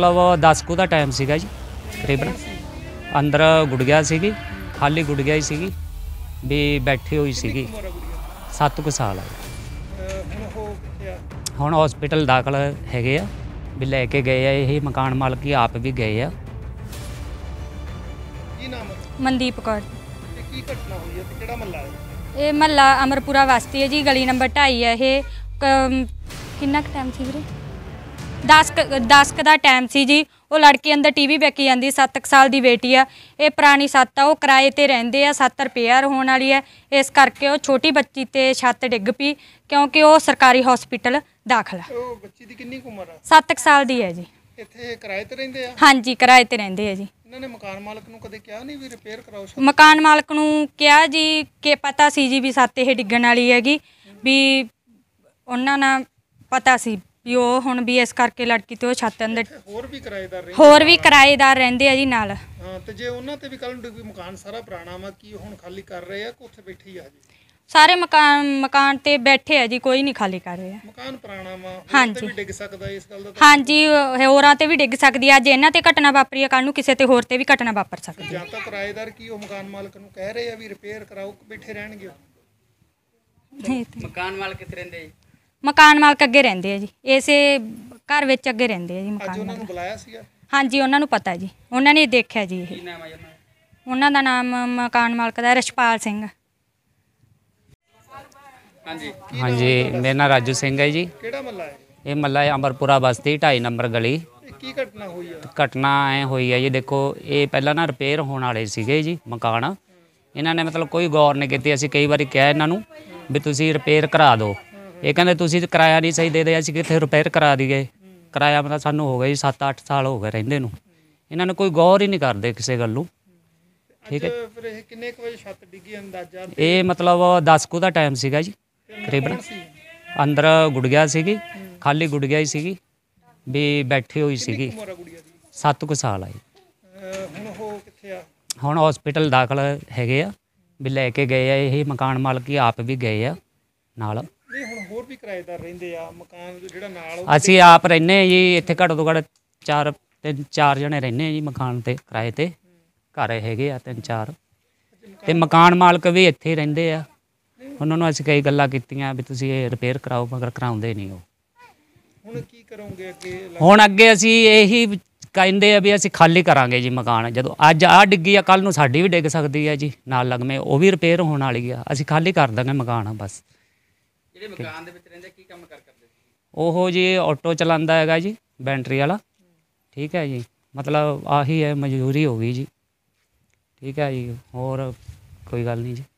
ਮਤਲਬ 10 ਕੁ ਦਾ ਟਾਈਮ ਸੀਗਾ ਜੀ ਤਕਰੀਬਨ ਅੰਦਰ ਗੁੜਗਿਆ ਸੀਗੀ ਖਾਲੀ ਗੁੜਗਿਆ ਹੀ ਸੀਗੀ ਵੀ ਬੈਠੀ ਹੋਈ ਸੀਗੀ 7 ਕੁ ਸਾਲ ਆ ਹੁਣ ਹਸਪੀਟਲ ਦਾਖਲ ਹੈਗੇ ਆ ਵੀ ਲੈ ਕੇ ਗਏ ਆ ਇਹ ਮਕਾਨ ਮਾਲਕ ਹੀ ਆਪ ਵੀ ਗਏ ਆ ਕੀ ਨਾਮ ਮਨਦੀਪ ਕੌਰ ਤੇ ਕੀ ਘਟਨਾ ਹੋਈ ਹੈ ਤੇ ਕਿਹੜਾ ਮਹੱਲਾ ਹੈ ਇਹ ਮਹੱਲਾ ਅਮਰਪੁਰਾ ਵਸਤੀ ਹੈ ਜੀ ਗਲੀ ਨੰਬਰ 2.5 ਹੈ ਇਹ ਕਿੰਨਾ ਕੁ ਟਾਈਮ ਸੀ ਵੀਰੇ 10 10 ਦਾ ਟਾਈਮ ਸੀ ਜੀ ਉਹ ਲੜਕੀ ਅੰਦਰ ਟੀਵੀ ਵੇਖੀ ਜਾਂਦੀ 7 ਸਾਲ ਦੀ ਬੇਟੀ ਆ ਇਹ ਪੁਰਾਣੀ ਸੱਤ ਆ ਉਹ ਕਿਰਾਏ ਤੇ ਰਹਿੰਦੇ ਆ ਸੱਤ ਰਿਪੇਅਰ ਹੋਣ ਵਾਲੀ ਆ ਇਸ ਕਰਕੇ ਉਹ ਛੋਟੀ ਬੱਚੀ ਤੇ ਛੱਤ ਡਿੱਗ ਪਈ ਕਿਉਂਕਿ ਉਹ ਸਰਕਾਰੀ ਹਸਪੀਟਲ ਦਾਖਲ ਆ ਉਹ ਬੱਚੀ ਦੀ ਕਿੰਨੀ ਉਮਰ ਆ 7 ਸਾਲ ਦੀ ਹੈ ਜੀ ਇੱਥੇ ਕਿਰਾਏ ਤੇ ਰਹਿੰਦੇ ਆ ਹਾਂਜੀ ਕਿਰਾਏ ਤੇ ਰਹਿੰਦੇ ਆ ਜੀ ਇਹਨਾਂ ਨੇ ਮਕਾਨ ਮਾਲਕ ਨੂੰ ਕਦੇ ਕਿਹਾ ਨਹੀਂ ਵੀ ਰਿਪੇਅਰ ਕਰਾਓ ਮਕਾਨ ਮਾਲਕ ਨੂੰ ਕਿਹਾ ਜੀ ਕਿ ਪਤਾ ਸੀ ਜੀ ਵੀ ਸੱਤ ਇਹ ਡਿੱਗਣ ਵਾਲੀ ਹੈਗੀ ਵੀ ਉਹਨਾਂ ਨਾਲ ਪਤਾ ਸੀ ਵੀ ਉਹ ਹੁਣ ਵੀ ਇਸ ਕਰਕੇ ਲੜਕੀ ਤੇ ਉਹ ਛੱਤ ਅੰਦਰ ਹੋਰ ਵੀ ਕਿਰਾਏਦਾਰ ਰਹਿੰਦੇ ਹੋਰ ਵੀ ਕਿਰਾਏਦਾਰ ਰਹਿੰਦੇ ਆ ਜੀ ਨਾਲ ਹਾਂ ਤੇ ਜੇ ਉਹਨਾਂ ਤੇ ਵੀ ਕੱਲ ਨੂੰ ਮਕਾਨ ਸਾਰਾ ਪੁਰਾਣਾ ਵਾ ਕੀ ਹੁਣ ਖਾਲੀ ਕਰ ਰਹੇ ਆ ਕਿ ਉੱਥੇ ਬੈਠੇ ਹੀ ਆ ਜੀ ਸਾਰੇ ਮਕਾਨ ਮਕਾਨ ਤੇ ਬੈਠੇ ਆ ਜੀ ਕੋਈ ਨਹੀਂ ਖਾਲੀ ਕਰ ਰਿਹਾ ਮਕਾਨ ਪੁਰਾਣਾ ਵਾ ਹੋਰ ਤੇ ਹਾਂਜੀ। ਵੀ ਡਿੱਗ ਸਕਦਾ ਇਸ ਗੱਲ ਦਾ ਤਾਂ- ਹਾਂਜੀ ਹੋਰਾਂ ਤੇ ਵੀ ਡਿੱਗ ਸਕਦੀ ਆ ਜੇ ਇਹਨਾਂ ਤੇ ਘਟਨਾ ਵਾਪਰੀ ਆ ਕੱਲ ਨੂੰ ਕਿਸੇ ਤੇ ਹੋਰ ਤੇ ਵੀ ਘਟਨਾ ਵਾਪਰ ਸਕਦੀ ਹੈ। ਜਾਂ ਤਾਂ ਕਿਰਾਏਦਾਰ ਕੀ ਉਹ ਮਕਾਨ ਮਾਲਕ ਨੂੰ ਕਹਿ ਰਹੇ ਆ ਵੀ ਰਿਪੇਅਰ ਕਰਾਓ ਕਿ ਬੈਠੇ ਰਹਿਣਗੇ ਉਹ? ਇਹ ਤੇ- ਮਕਾਨ ਮਾਲਕ ਕਿੱਥੇ ਰਹਿੰਦੇ ਜੀ ਮਕਾਨ ਮਾਲਕ ਅੱਗੇ ਰਹਿੰਦੇ ਆ ਜੀ ਇਸੇ ਘਰ ਵਿੱਚ ਅੱਗੇ ਰਹਿੰਦੇ ਆ ਜੀ ਮਕਾਨ ਉਹਨਾਂ ਨੂੰ ਮਾਲਕ ਬੁਲਾਇਆ ਸੀਗਾ ਹਾਂਜੀ ਉਹਨਾਂ ਨੂੰ ਪਤਾ ਜੀ ਉਹਨਾਂ ਨੇ ਦੇਖਿਆ ਜੀ ਇਹ ਕੀ ਨਾਮ ਹੈ ਉਹਨਾਂ ਦਾ? ਉਹਨਾਂ ਦਾ ਨਾਮ ਮਕਾਨ ਮਾਲਕ ਦਾ ਰਛਪਾਲ ਸਿੰਘ ਹਾਂਜੀ ਹਾਂਜੀ ਮੇਰਾ ਨਾਮ ਰਾਜੂ ਸਿੰਘ ਹੈ ਜੀ ਕਿਹੜਾ ਮੱਲਾ ਹੈ ਇਹ ਮੱਲਾ ਹੈ ਅਮਰਪੁਰਾ ਬਸਤੀ 2.5 ਨੰਬਰ ਗਲੀ ਇਹ ਕੀ ਘਟਨਾ ਹੋਈ ਆ ਘਟਨਾ ਐ ਹੋਈ ਹੈ ਜੀ ਦੇਖੋ ਇਹ ਪਹਿਲਾਂ ਨਾ ਰਿਪੇਅਰ ਹੋਣ ਵਾਲੇ ਸੀਗੇ ਜੀ ਮਕਾਨ ਇਹਨਾਂ ਨੇ ਮਤਲਬ ਕੋਈ ਗੌਰ ਨਹੀਂ ਕੀਤੀ ਅਸੀਂ ਕਈ ਵਾਰੀ ਕਿਹਾ ਇਹਨਾਂ ਨੂੰ ਵੀ ਤੁਸੀਂ ਰਿਪੇਅਰ ਕਰਾ ਦਿਓ ਇਹ ਕਹਿੰਦੇ ਤੁਸੀਂ ਕਿਰਾਇਆ ਨਹੀਂ ਸਹੀ ਦੇਦੇ ਅਸੀਂ ਕਿੱਥੇ ਰਿਪੇਅਰ ਕਰਾ ਦਈਏ ਕਿਰਾਇਆ ਮਤਲਬ ਸਾਨੂੰ ਹੋ ਗਿਆ ਜੀ 7-8 ਸਾਲ ਹੋ ਗਏ ਰਹਿੰਦੇ ਨੂੰ ਇਹਨਾਂ ਨੂੰ ਕੋਈ ਗੌਰ ਹੀ ਨਹੀਂ ਕਰਦੇ ਕਿਸੇ ਗੱਲ ਨੂੰ ਠੀਕ ਹੈ ਫਿਰ ਇਹ ਕਿੰਨੇ ਕੁ ਵਜੇ ਛੱਤ ਡਿੱਗੀ ਅੰਦਾਜ਼ਾ ਇਹ ਮਤਲਬ 10 ਕੁ ਦਾ ਟਾਈਮ ਸੀਗਾ ਜੀ ਤਕਰੀਬਨ ਅੰਦਰ ਗੁੜਗਿਆ ਸੀਗੀ ਖਾਲੀ ਗੁੜਗਿਆ ਹੀ ਸੀਗੀ ਵੀ ਬੈਠੀ ਹੋਈ ਸੀਗੀ 7 ਕੁ ਸਾਲ ਆਈ ਹੁਣ ਉਹ ਕਿੱਥੇ ਆ ਹੁਣ ਹਸਪੀਟਲ ਦਾਖਲ ਹੈਗੇ ਆ ਵੀ ਲੈ ਕੇ ਗਏ ਆ ਇਹ ਮਕਾਨ ਮਾਲਕ ਹੀ ਆਪ ਵੀ ਗਏ ਆ ਨਾਲ ਵੀ ਕਿਰਾਏਦਾਰ ਰਹਿੰਦੇ ਆ ਮਕਾਨ ਜਿਹੜਾ ਨਾਲ ਉਹ- ਅਸੀਂ ਆਪ ਰਹਿੰਦੇ ਆ ਜੀ ਇੱਥੇ ਘੱਟੋ ਤੋਂ ਘੱਟ ਚਾਰ ਤਿੰਨ ਚਾਰ ਜਣੇ ਰਹਿੰਦੇ ਆ ਜੀ ਮਕਾਨ ਤੇ ਕਿਰਾਏ ਤੇ ਘਰ ਹੈਗੇ ਆ ਤਿੰਨ ਚਾਰ ਤੇ ਮਕਾਨ ਮਾਲਕ ਵੀ ਇੱਥੇ ਹੀ ਰਹਿੰਦੇ ਆ ਉਹਨਾਂ ਨੂੰ ਅਸੀਂ ਕਈ ਗੱਲਾਂ ਕੀਤੀਆਂ ਵੀ ਤੁਸੀਂ ਇਹ ਰਿਪੇਅਰ ਕਰਾਓ ਮਗਰ ਕਰਾਉਂਦੇ ਨਹੀਂ ਉਹ ਹੁਣ ਕੀ ਕਰੋਗੇ ਅੱਗੇ ਹੁਣ ਅੱਗੇ ਅਸੀਂ ਇਹੀ ਕਹਿੰਦੇ ਆ ਵੀ ਅਸੀਂ ਖਾਲੀ ਕਰਾਂਗੇ ਜੀ ਮਕਾਨ ਜਦੋਂ ਅੱਜ ਆ ਡਿੱਗੀ ਆ ਕੱਲ ਨੂੰ ਸਾਡੀ ਵੀ ਡਿੱਗ ਸਕਦੀ ਆ ਜੀ ਨਾਲ ਲਗਵੇਂ ਉਹ ਵੀ ਰਿਪੇਅਰ ਹੋਣ ਵਾਲੀ ਆ ਅਸੀਂ ਖਾਲੀ ਕਰ ਦਾਂਗੇ ਮਕਾਨ ਬਸ ਜਿਹੜੇ ਮਕਾਨ ਦੇ ਵਿੱਚ ਰਹਿੰਦੇ ਕੀ ਕੰਮ ਕਰ ਕਰਦੇ ਸੀ ਉਹ ਜੀ ਆਟੋ ਚਲਾਉਂਦਾ ਹੈਗਾ ਜੀ ਬੈਂਟਰੀ ਵਾਲਾ ਠੀਕ ਹੈ ਜੀ ਮਤਲਬ ਆਹੀ ਹੈ ਮਜ਼ਦੂਰੀ ਹੋ ਗਈ ਜੀ ਠੀਕ ਹੈ ਜੀ ਹੋਰ ਕੋਈ ਗੱਲ ਨਹੀਂ ਜੀ